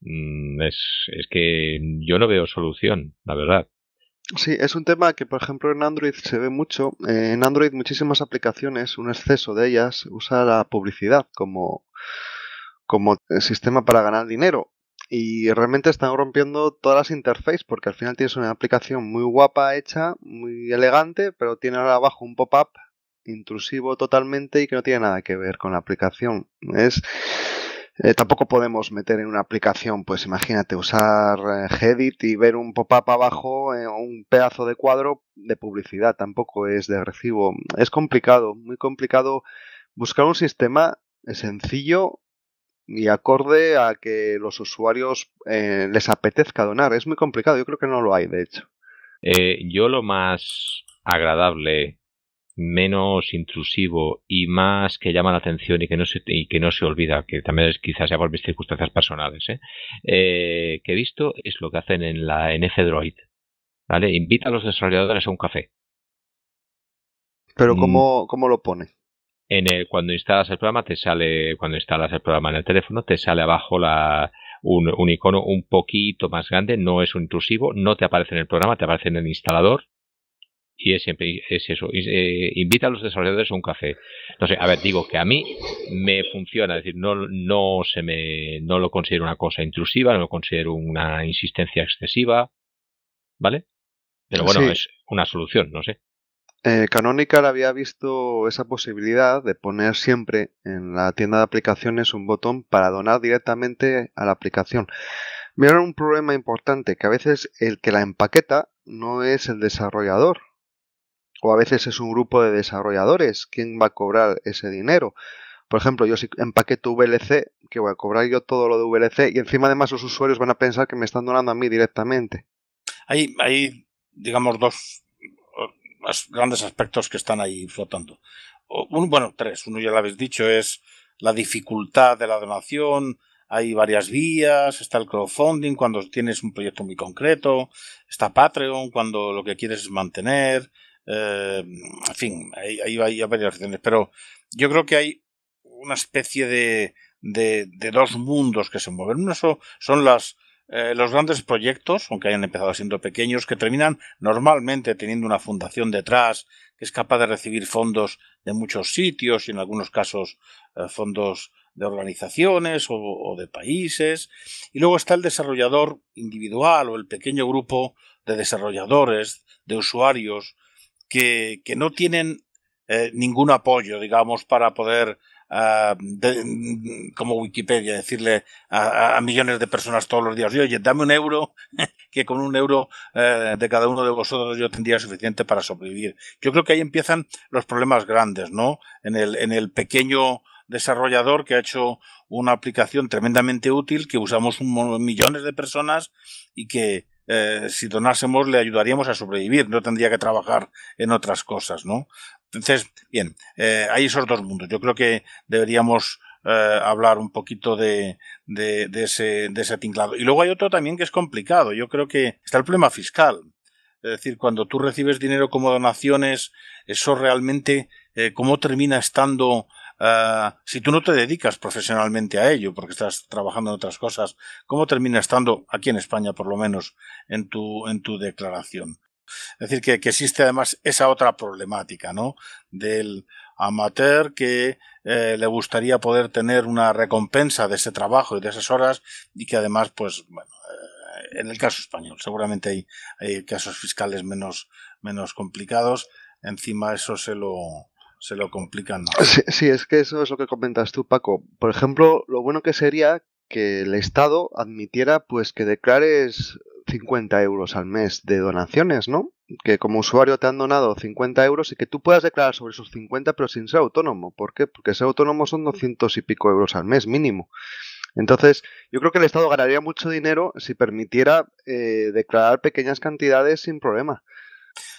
Mm, es que yo no veo solución, la verdad. Sí, es un tema que, por ejemplo, en Android se ve mucho. Eh, en Android muchísimas aplicaciones, un exceso de ellas usa la publicidad como, como sistema para ganar dinero. Y realmente están rompiendo todas las interfaces porque al final tienes una aplicación muy guapa hecha, muy elegante, pero tiene ahora abajo un pop-up intrusivo totalmente y que no tiene nada que ver con la aplicación. Es eh, tampoco podemos meter en una aplicación, pues imagínate, usar Gedit eh, y ver un pop-up abajo, eh, o un pedazo de cuadro de publicidad, tampoco es de recibo. Es complicado, muy complicado buscar un sistema sencillo y acorde a que los usuarios les apetezca donar. Es muy complicado, yo creo que no lo hay, de hecho. yo lo más agradable menos intrusivo y más que llama la atención y que no se, y que no se olvida, que también es, quizás sea por mis circunstancias personales, ¿eh? Eh, que he visto es lo que hacen en la Nf droid ¿vale? Invita a los desarrolladores a un café. ¿Pero mm. cómo, lo pone? En el, cuando instalas el programa te sale, cuando instalas el programa en el teléfono, te sale abajo la, un, un icono un poquito más grande, no es un intrusivo, no te aparece en el programa, te aparece en el instalador, y es siempre es eso eh, invita a los desarrolladores a un café no sé a ver digo que a mí me funciona es decir no no se me no lo considero una cosa intrusiva no lo considero una insistencia excesiva vale pero bueno es una solución no sé eh, Canonical había visto esa posibilidad de poner siempre en la tienda de aplicaciones un botón para donar directamente a la aplicación. Vieron un problema importante, que a veces el que la empaqueta no es el desarrollador, o a veces es un grupo de desarrolladores ¿Quién va a cobrar ese dinero. Por ejemplo, yo si empaqueto VLC, que voy a cobrar yo todo lo de VLC y encima además los usuarios van a pensar que me están donando a mí directamente. Hay, hay digamos, dos grandes aspectos que están ahí flotando. bueno, tres. Uno ya lo habéis dicho, es la dificultad de la donación. Hay varias vías, está el crowdfunding cuando tienes un proyecto muy concreto, está Patreon cuando lo que quieres es mantener, eh, en fin, ahí, ahí, hay varias opciones, pero yo creo que hay una especie de, dos mundos que se mueven. Uno son las, eh, los grandes proyectos, aunque hayan empezado siendo pequeños, que terminan normalmente teniendo una fundación detrás que es capaz de recibir fondos de muchos sitios y en algunos casos eh, fondos de organizaciones o, de países. Y luego está el desarrollador individual o el pequeño grupo de desarrolladores, de usuarios, que, que no tienen eh, ningún apoyo, digamos, para poder, ah, mm, como Wikipedia, decirle a, a, millones de personas todos los días, oye, dame un euro, que con un euro eh, de cada uno de vosotros yo tendría suficiente para sobrevivir. Yo creo que ahí empiezan los problemas grandes, ¿no? En el, en el pequeño desarrollador que ha hecho una aplicación tremendamente útil que usamos millones de personas y que eh, si donásemos le ayudaríamos a sobrevivir, no tendría que trabajar en otras cosas, ¿no? Entonces, bien, eh, hay esos dos mundos. Yo creo que deberíamos eh, hablar un poquito de, ese, de tinglado. Y luego hay otro también que es complicado. Yo creo que está el problema fiscal. Es decir, cuando tú recibes dinero como donaciones, eso realmente, ¿cómo termina estando Ah, si tú no te dedicas profesionalmente a ello, porque estás trabajando en otras cosas, ¿cómo termina estando aquí en España, por lo menos, en tu, en tu declaración? Es decir, que, existe además esa otra problemática, ¿no? Del amateur que eh, le gustaría poder tener una recompensa de ese trabajo y de esas horas y que además, pues, bueno, eh, en el caso español, seguramente hay, casos fiscales menos, menos complicados. Encima eso se lo, se lo complican Sí, es que eso es lo que comentas tú, Paco. Por ejemplo, lo bueno que sería que el Estado admitiera pues que declares 50 euros al mes de donaciones, ¿no? Que como usuario te han donado 50 euros y que tú puedas declarar sobre esos 50 pero sin ser autónomo. ¿Por qué? Porque ser autónomo son 200 y pico euros al mes mínimo. Entonces, yo creo que el Estado ganaría mucho dinero si permitiera eh, declarar pequeñas cantidades sin problema.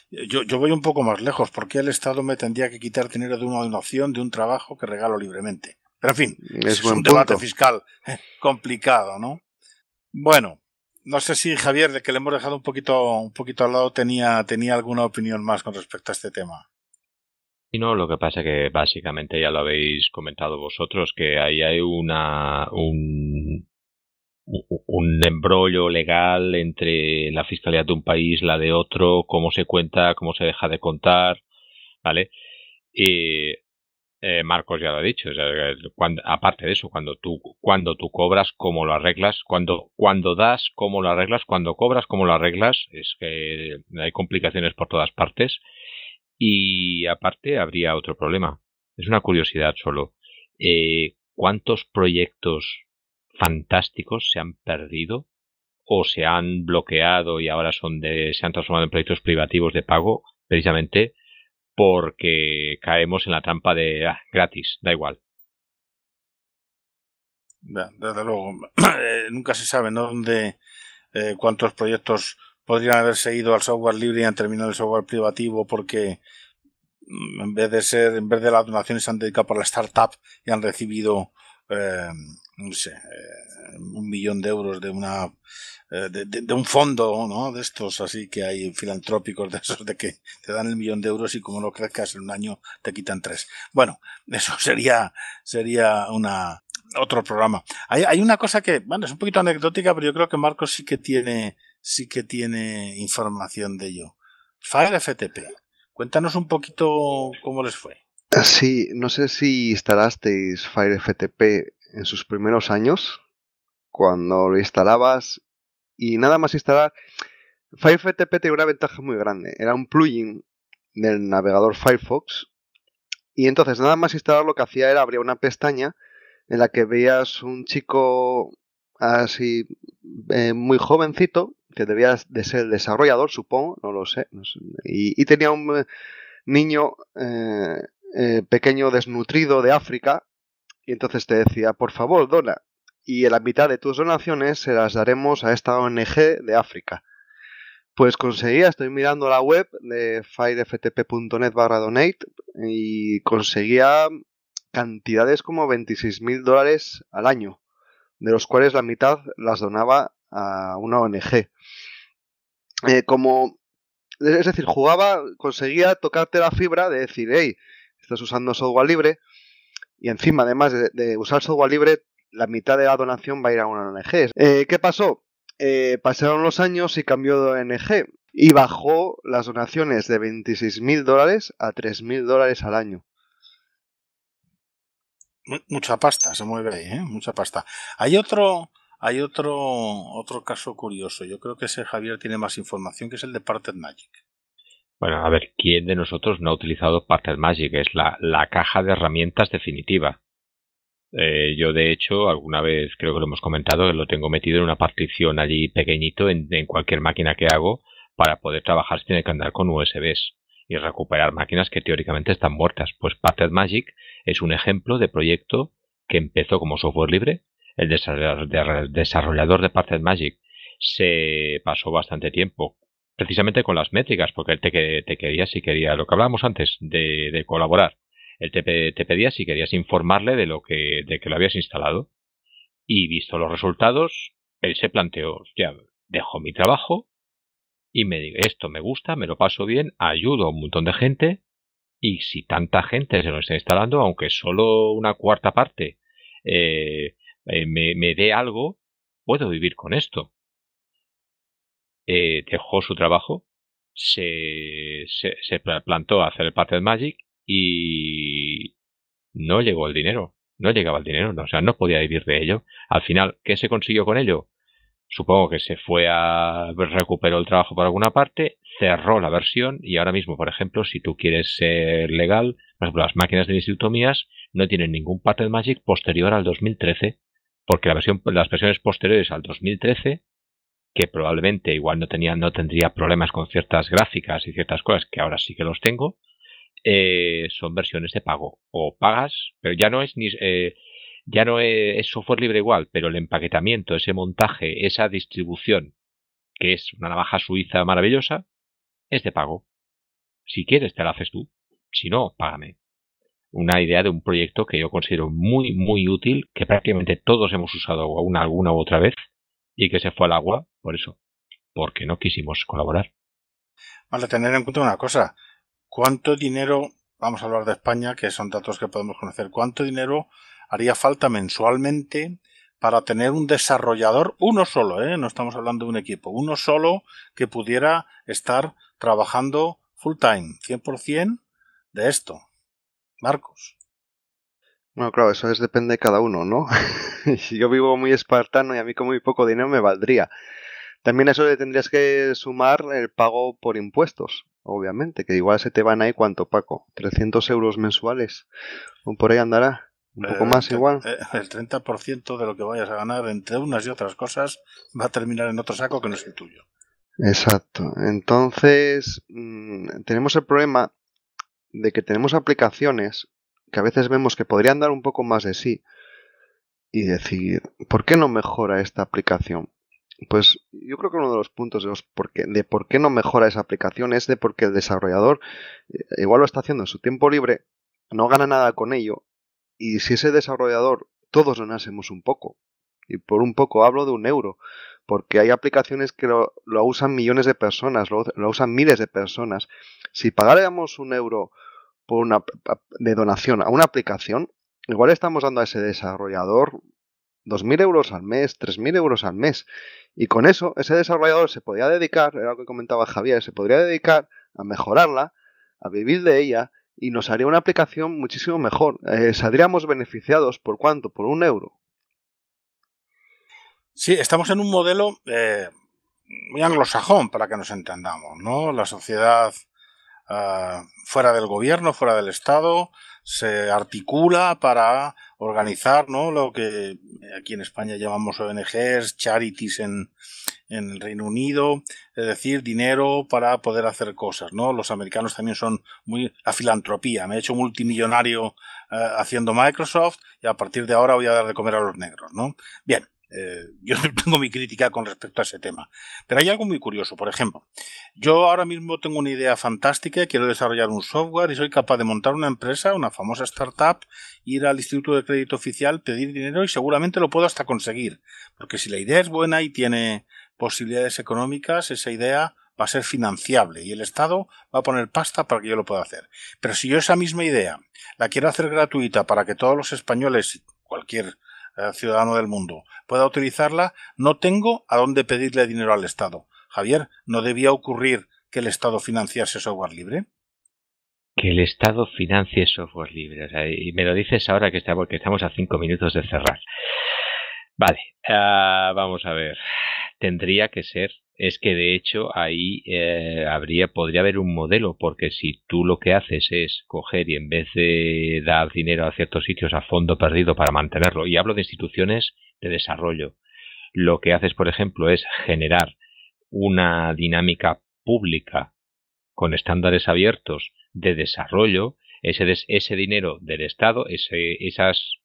Yo, yo, voy un poco más lejos, porque el Estado me tendría que quitar dinero de una donación, de un trabajo que regalo libremente. Pero en fin, es, un debate fiscal eh, complicado, ¿no? Bueno, no sé si Javier, de que le hemos dejado un poquito, un poquito al lado, tenía, tenía alguna opinión más con respecto a este tema. Y no, lo que pasa que básicamente ya lo habéis comentado vosotros, que ahí hay una, un, un embrollo legal entre la fiscalía de un país, la de otro, cómo se cuenta, cómo se deja de contar, ¿vale? Y eh, Marcos ya lo ha dicho, aparte de eso, cuando tú, cuando tú cobras, cómo lo arreglas, cuando, cuando das, cómo lo arreglas, cuando cobras, cómo lo arreglas, es que hay complicaciones por todas partes. Y aparte habría otro problema, es una curiosidad solo. Eh, ¿Cuántos proyectos fantásticos se han perdido o se han bloqueado y ahora son de, se han transformado en proyectos privativos de pago precisamente porque caemos en la trampa de ah, gratis, da igual. Desde luego, eh, nunca se sabe dónde eh, cuántos proyectos podrían haberse ido al software libre y han terminado el software privativo porque mm, en vez de ser, en vez de las donaciones se han dedicado para la startup y han recibido eh, no sé, eh, un millón de euros de una eh, de, un fondo, ¿no? De estos así que hay filantrópicos de esos de que te dan el millón de euros y como no crezcas en un año te quitan tres. Bueno, eso sería sería una otro programa. Hay, una cosa que, bueno, es un poquito anecdótica, pero yo creo que Marcos sí que tiene sí que tiene información de ello. Fire FTP. Cuéntanos un poquito cómo les fue. Ah, sí, no sé si instalasteis FireFTP en sus primeros años, cuando lo instalabas y nada más instalar, FTP tenía una ventaja muy grande. Era un plugin del navegador Firefox y entonces nada más instalar lo que hacía era abrir una pestaña en la que veías un chico así eh, muy jovencito que debía de ser desarrollador, supongo, no lo sé, y, tenía un eh, niño eh, pequeño desnutrido de África y entonces te decía, por favor, dona. Y la mitad de tus donaciones se las daremos a esta ONG de África. Pues conseguía, estoy mirando la web de fireftp.net barra donate y conseguía cantidades como 26.000 mil dólares al año, de los cuales la mitad las donaba a una ONG. Eh, como, es decir, jugaba, conseguía tocarte la fibra de decir, hey, estás usando software libre, y encima, además de, usar software libre, la mitad de la donación va a ir a una ONG. Eh, ¿Qué pasó? Eh, pasaron los años y cambió de ONG y bajó las donaciones de 26.000 dólares a 3.000 dólares al año. Mucha pasta se mueve ahí, ¿eh? mucha pasta. Hay otro, hay otro, otro caso curioso. Yo creo que ese Javier tiene más información, que es el de Parted Magic. Bueno, a ver, ¿quién de nosotros no ha utilizado Parted Magic? Es la, la caja de herramientas definitiva. Eh, yo, de hecho, alguna vez creo que lo hemos comentado, lo tengo metido en una partición allí pequeñito en, cualquier máquina que hago para poder trabajar sin tener que andar con USBs y recuperar máquinas que teóricamente están muertas. Pues Parted Magic es un ejemplo de proyecto que empezó como software libre. El desarrollador de Parted Magic se pasó bastante tiempo precisamente con las métricas, porque él te, quería si quería, lo que hablábamos antes de, colaborar, él te, pedía si querías informarle de lo que, de que lo habías instalado. Y visto los resultados, él se planteó, ya dejo mi trabajo y me digo, esto me gusta, me lo paso bien, ayudo a un montón de gente y si tanta gente se lo está instalando, aunque solo una cuarta parte eh, eh, me, me dé algo, puedo vivir con esto. Eh, dejó su trabajo, se, se, plantó a hacer parte del Magic y no llegó el dinero, no llegaba el dinero, no, o sea, no podía vivir de ello. Al final, ¿qué se consiguió con ello? Supongo que se fue a recuperó el trabajo por alguna parte, cerró la versión y ahora mismo, por ejemplo, si tú quieres ser legal, por ejemplo, las máquinas de Instituto Mías no tienen ningún Patent Magic posterior al 2013, porque la versión, las versiones posteriores al 2013 que probablemente igual no tenía, no tendría problemas con ciertas gráficas y ciertas cosas que ahora sí que los tengo, eh, son versiones de pago. O pagas, pero ya no es ni eh, ya no software libre igual, pero el empaquetamiento, ese montaje, esa distribución, que es una navaja suiza maravillosa, es de pago. Si quieres, te la haces tú. Si no, págame. Una idea de un proyecto que yo considero muy, muy útil, que prácticamente todos hemos usado alguna u otra vez, y que se fue al agua por eso, porque no quisimos colaborar. Vale, tener en cuenta una cosa. ¿Cuánto dinero, vamos a hablar de España, que son datos que podemos conocer, cuánto dinero haría falta mensualmente para tener un desarrollador, uno solo, ¿eh? no estamos hablando de un equipo, uno solo que pudiera estar trabajando full time, 100% de esto? Marcos. Bueno, claro, eso es, depende de cada uno, ¿no? si yo vivo muy espartano y a mí con muy poco dinero me valdría. También eso le tendrías que sumar el pago por impuestos, obviamente, que igual se te van ahí cuánto, Paco, 300 euros mensuales, o por ahí andará, un poco más igual. Eh, el 30% de lo que vayas a ganar entre unas y otras cosas va a terminar en otro saco que no es el tuyo. Exacto, entonces mm, tenemos el problema de que tenemos aplicaciones que a veces vemos que podrían dar un poco más de sí y decir, ¿por qué no mejora esta aplicación? Pues yo creo que uno de los puntos de, por qué, de por qué no mejora esa aplicación es de porque el desarrollador eh, igual lo está haciendo en su tiempo libre, no gana nada con ello, y si ese desarrollador todos ganásemos un poco, y por un poco hablo de un euro, porque hay aplicaciones que lo, usan millones de personas, lo, usan miles de personas, si pagáramos un euro por una, de donación a una aplicación, igual estamos dando a ese desarrollador 2.000 euros al mes, 3.000 euros al mes. Y con eso, ese desarrollador se podría dedicar, era lo que comentaba Javier, se podría dedicar a mejorarla, a vivir de ella y nos haría una aplicación muchísimo mejor. Eh, saldríamos beneficiados por cuánto, por un euro. Sí, estamos en un modelo eh, muy anglosajón para que nos entendamos, ¿no? La sociedad Ah, fuera del gobierno, fuera del Estado, se articula para organizar ¿no? lo que aquí en España llamamos ONGs, charities en, el Reino Unido, es decir, dinero para poder hacer cosas, ¿no? Los americanos también son muy a filantropía. Me he hecho multimillonario eh, haciendo Microsoft y a partir de ahora voy a dar de comer a los negros, ¿no? Bien, eh, yo tengo mi crítica con respecto a ese tema. Pero hay algo muy curioso, por ejemplo. Yo ahora mismo tengo una idea fantástica, quiero desarrollar un software y soy capaz de montar una empresa, una famosa startup, ir al Instituto de Crédito Oficial, pedir dinero y seguramente lo puedo hasta conseguir. Porque si la idea es buena y tiene posibilidades económicas, esa idea va a ser financiable y el Estado va a poner pasta para que yo lo pueda hacer. Pero si yo esa misma idea la quiero hacer gratuita para que todos los españoles, cualquier eh, ciudadano del mundo, pueda utilizarla, no tengo a dónde pedirle dinero al Estado. Javier, ¿no debía ocurrir que el Estado financiase software libre? Que el Estado financie software libre. y me lo dices ahora que estamos, a cinco minutos de cerrar. Vale, ah, vamos a ver. Tendría que ser es que de hecho ahí eh, habría, podría haber un modelo, porque si tú lo que haces es coger y en vez de dar dinero a ciertos sitios a fondo perdido para mantenerlo, y hablo de instituciones de desarrollo, lo que haces, por ejemplo, es generar una dinámica pública con estándares abiertos de desarrollo, ese, dinero del Estado, esas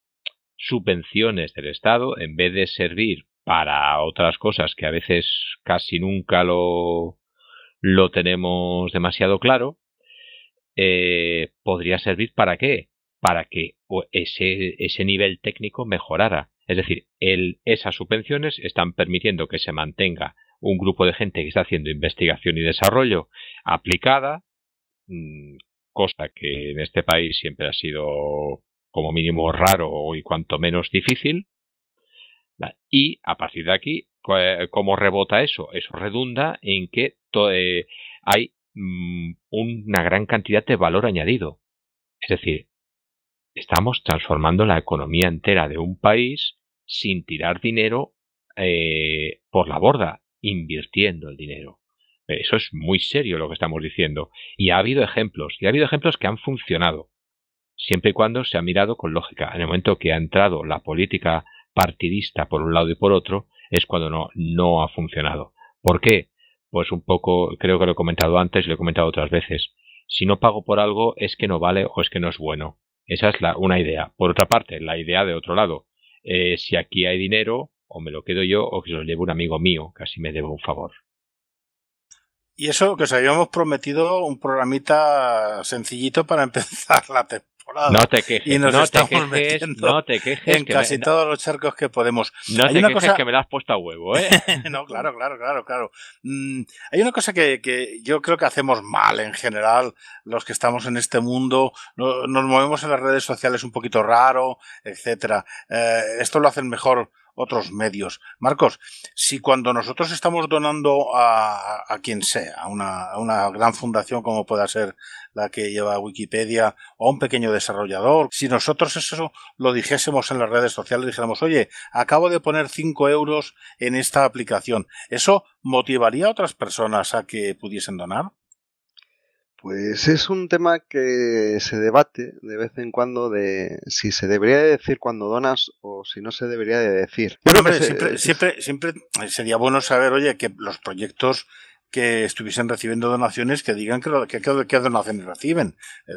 subvenciones del Estado, en vez de servir para otras cosas que a veces casi nunca lo, tenemos demasiado claro, eh, podría servir para qué? Para que ese, ese nivel técnico mejorara. Es decir, esas subvenciones están permitiendo que se mantenga un grupo de gente que está haciendo investigación y desarrollo aplicada, mm, cosa que en este país siempre ha sido como mínimo raro y cuanto menos difícil, y a partir de aquí, eh, ¿cómo rebota eso? Eso redunda en que eh, hay mm, una gran cantidad de valor añadido. Es decir, estamos transformando la economía entera de un país sin tirar dinero eh, por la borda, invirtiendo el dinero. Eso es muy serio lo que estamos diciendo. Y ha habido ejemplos, y ha habido ejemplos que han funcionado, siempre y cuando se ha mirado con lógica. En el momento que ha entrado la política partidista por un lado y por otro, es cuando no, no ha funcionado. ¿Por qué? Pues un poco, creo que lo he comentado antes, y lo he comentado otras veces. Si no pago por algo es que no vale o es que no es bueno. Esa es la, una idea. Por otra parte, la idea de otro lado. Eh, si aquí hay dinero, o me lo quedo yo o que se lo lleve un amigo mío, casi me debo un favor. Y eso que os habíamos prometido un programita sencillito para empezar la, no te quejes, y no, te quejes casi todos los charcos que podemos. No hay una cosa... que me la has puesto a huevo, ¿eh? no, claro, claro, claro, claro. Mm, hay una cosa que, yo creo que hacemos mal en general, los que estamos en este mundo, nos movemos en las redes sociales un poquito raro, etcétera. Eh, esto lo hacen mejor otros medios. Marcos, si cuando nosotros estamos donando a, quien sea, a una, gran fundación como pueda ser la que lleva Wikipedia o un pequeño desarrollador, si nosotros eso lo dijésemos en las redes sociales, dijéramos, oye, acabo de poner 5 euros en esta aplicación, ¿eso motivaría a otras personas a que pudiesen donar? Pues es un tema que se debate de vez en cuando de si se debería decir cuando donas o si no se debería de decir. Bueno, pero siempre, siempre, siempre sería bueno saber, oye, que los proyectos que estuviesen recibiendo donaciones que digan qué que, que donaciones reciben. Eh,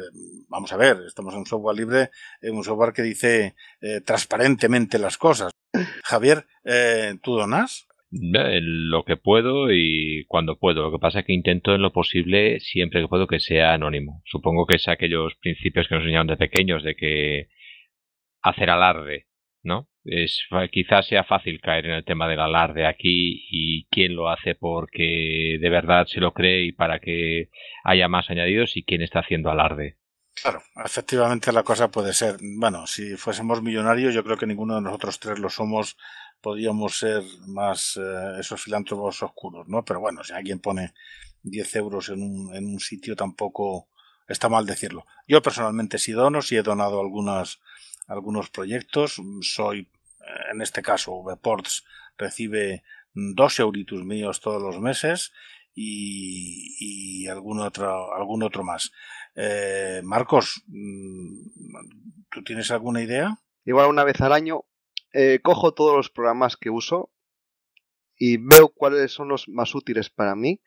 vamos a ver, estamos en un software libre, en un software que dice eh, transparentemente las cosas. Javier, eh, ¿tú donas? lo que puedo y cuando puedo. Lo que pasa es que intento en lo posible, siempre que puedo, que sea anónimo. Supongo que es aquellos principios que nos enseñaron de pequeños, de que hacer alarde, ¿no? Es, quizás sea fácil caer en el tema del alarde aquí y quién lo hace porque de verdad se lo cree y para que haya más añadidos y quién está haciendo alarde. Claro, efectivamente la cosa puede ser. Bueno, si fuésemos millonarios, yo creo que ninguno de nosotros tres lo somos podríamos ser más eh, esos filántropos oscuros, ¿no? Pero bueno, si alguien pone 10 euros en un, en un sitio tampoco está mal decirlo. Yo personalmente sí dono, sí he donado algunas, algunos proyectos. Soy, eh, en este caso, Vports recibe dos euritos míos todos los meses y, algún, otro, algún otro más. Eh, Marcos, mm, ¿tú tienes alguna idea? Igual una vez al año eh, cojo todos los programas que uso y veo cuáles son los más útiles para mí,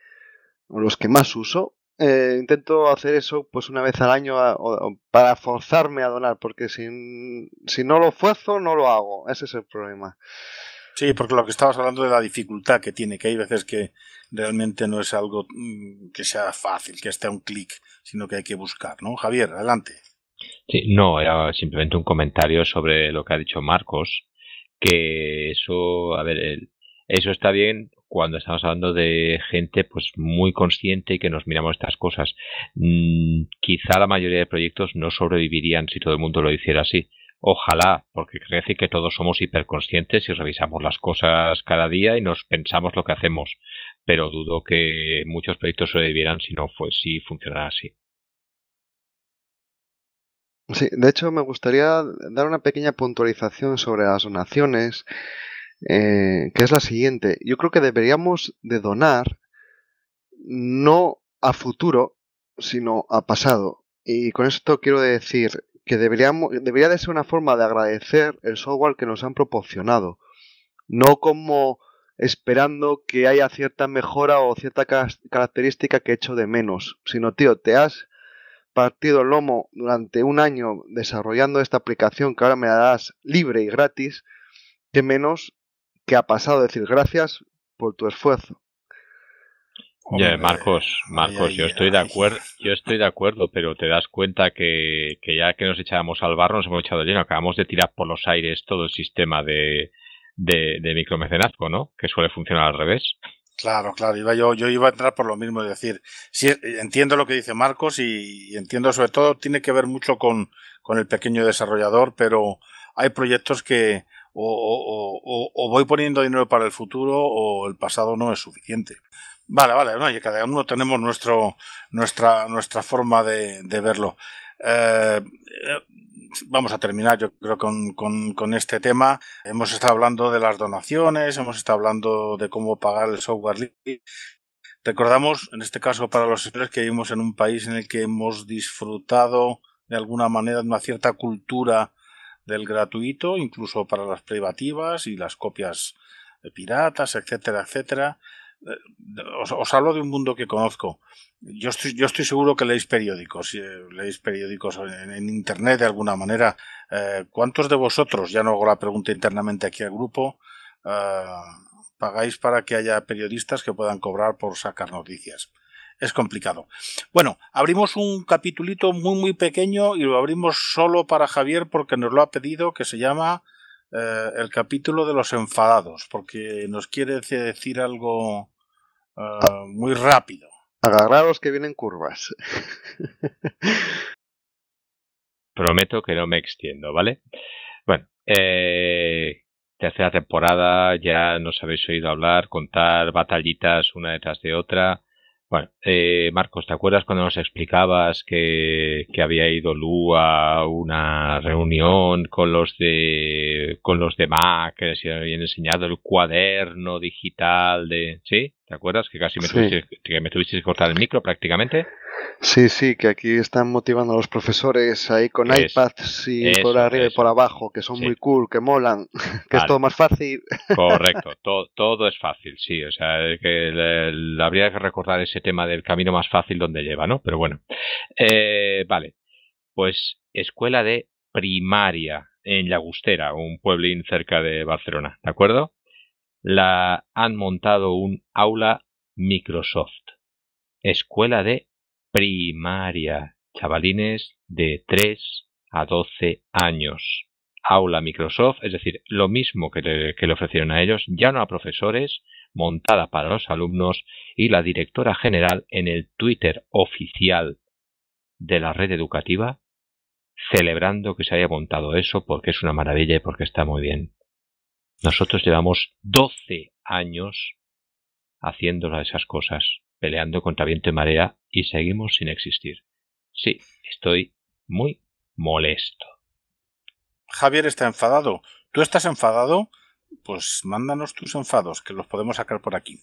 o los que más uso. Eh, intento hacer eso pues una vez al año para forzarme a donar, porque si, si no lo fuerzo, no lo hago. Ese es el problema. Sí, porque lo que estabas hablando de la dificultad que tiene, que hay veces que realmente no es algo mm, que sea fácil, que esté a un clic, sino que hay que buscar, ¿no? Javier, adelante. Sí, no, era simplemente un comentario sobre lo que ha dicho Marcos, que eso, a ver, eso está bien cuando estamos hablando de gente pues muy consciente y que nos miramos estas cosas. Mm, quizá la mayoría de proyectos no sobrevivirían si todo el mundo lo hiciera así. Ojalá, porque crece que todos somos hiperconscientes y revisamos las cosas cada día y nos pensamos lo que hacemos. Pero dudo que muchos proyectos sobrevivieran si no fue, si funcionara así. Sí, de hecho me gustaría dar una pequeña puntualización sobre las donaciones, eh, que es la siguiente. Yo creo que deberíamos de donar no a futuro, sino a pasado. Y con esto quiero decir que deberíamos, debería de ser una forma de agradecer el software que nos han proporcionado, no como esperando que haya cierta mejora o cierta característica que he hecho de menos, sino tío, te has partido el lomo durante un año desarrollando esta aplicación que ahora me la das libre y gratis, que menos que ha pasado decir gracias por tu esfuerzo. Marcos, Marcos, yo estoy de acuerdo, yo estoy de acuerdo, pero te das cuenta que, ya que nos echábamos al barro, nos hemos echado lleno, acabamos de tirar por los aires todo el sistema de, de, de micromecenazgo, ¿no? Que suele funcionar al revés. Claro, claro, yo, iba a entrar por lo mismo, y decir, entiendo lo que dice Marcos y, entiendo sobre todo, tiene que ver mucho con, el pequeño desarrollador, pero hay proyectos que o, voy poniendo dinero para el futuro o el pasado no es suficiente. Vale, vale, no, y cada uno tenemos nuestro, nuestra, nuestra forma de, verlo. Eh, eh, vamos a terminar yo creo con, con, este tema. Hemos estado hablando de las donaciones, hemos estado hablando de cómo pagar el software libre. Recordamos, en este caso para los españoles que vivimos en un país en el que hemos disfrutado de alguna manera de una cierta cultura del gratuito, incluso para las privativas y las copias eh, piratas, etcétera, etcétera. Eh, os, hablo de un mundo que conozco. Yo estoy, yo estoy seguro que leéis periódicos, eh, leéis periódicos en, Internet de alguna manera. Eh, ¿Cuántos de vosotros, ya no hago la pregunta internamente aquí al grupo, pagáis para que haya periodistas que puedan cobrar por sacar noticias? Es complicado. Bueno, abrimos un capitulito muy muy pequeño y lo abrimos solo para Javier porque nos lo ha pedido que se llama eh, el capítulo de los enfadados, porque nos quiere decir algo eh, ah. muy rápido. Agarraros que vienen curvas. Prometo que no me extiendo, ¿vale? Bueno, eh, tercera temporada, ya nos habéis oído hablar, contar batallitas una detrás de otra, bueno, eh, Marcos, ¿te acuerdas cuando nos explicabas que, que, había ido Lu a una reunión con los de con los de Mac, que se habían enseñado el cuaderno digital de, ¿sí? ¿Te acuerdas que casi me, tuviste, que me cortar el micro prácticamente? Sí, sí, que aquí están motivando a los profesores ahí con iPads y por arriba y por abajo, que son muy cool, que molan, que es todo más fácil. Correcto, todo, todo es fácil, sí. O sea, que habría que recordar ese tema del camino más fácil donde lleva, ¿no? Pero bueno. Eh, vale, pues escuela de primaria en Llagustera, un pueblín cerca de Barcelona, ¿de acuerdo? la han montado un aula Microsoft. Escuela de primaria. Chavalines de 3 a 12 años. Aula Microsoft, es decir, lo mismo que que le ofrecieron a ellos, ya no a profesores, montada para los alumnos y la directora general en el Twitter oficial de la red educativa, celebrando que se haya montado eso porque es una maravilla y porque está muy bien. Nosotros llevamos 12 años haciendo esas cosas, peleando contra viento y marea y seguimos sin existir. Sí, estoy muy molesto. Javier está enfadado. ¿Tú estás enfadado? Pues mándanos tus enfados, que los podemos sacar por aquí.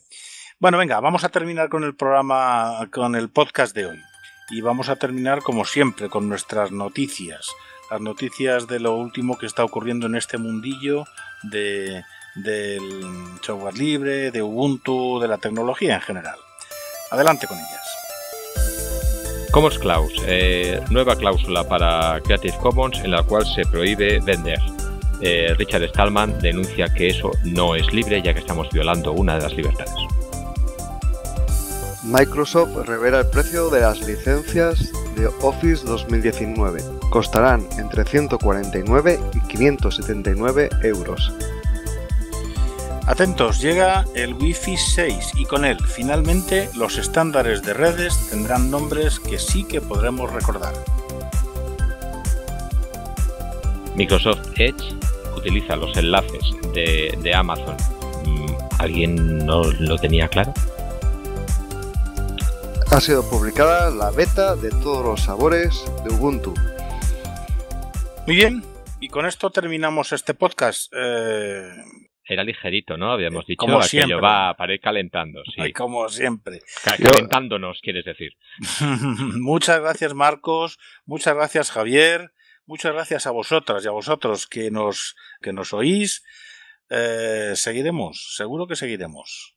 Bueno, venga, vamos a terminar con el programa, con el podcast de hoy. Y vamos a terminar, como siempre, con nuestras noticias las noticias de lo último que está ocurriendo en este mundillo del software libre, de Ubuntu, de la tecnología en general. Adelante con ellas. Commons Clause, eh, nueva cláusula para Creative Commons en la cual se prohíbe vender. Eh, Richard Stallman denuncia que eso no es libre ya que estamos violando una de las libertades. Microsoft revela el precio de las licencias de Office 2019. Costarán entre 149 y 579 euros. Atentos, llega el Wi-Fi 6 y con él finalmente los estándares de redes tendrán nombres que sí que podremos recordar. Microsoft Edge utiliza los enlaces de, de Amazon. Mm, ¿Alguien no lo tenía claro? ha sido publicada la beta de todos los sabores de Ubuntu. Muy bien, y con esto terminamos este podcast. Eh, Era ligerito, ¿no? Habíamos eh, dicho que aquello va para ir calentando. Sí. como siempre. Calentándonos, quieres decir. muchas gracias, Marcos. Muchas gracias, Javier. Muchas gracias a vosotras y a vosotros que nos, que nos oís. Eh, seguiremos, seguro que seguiremos.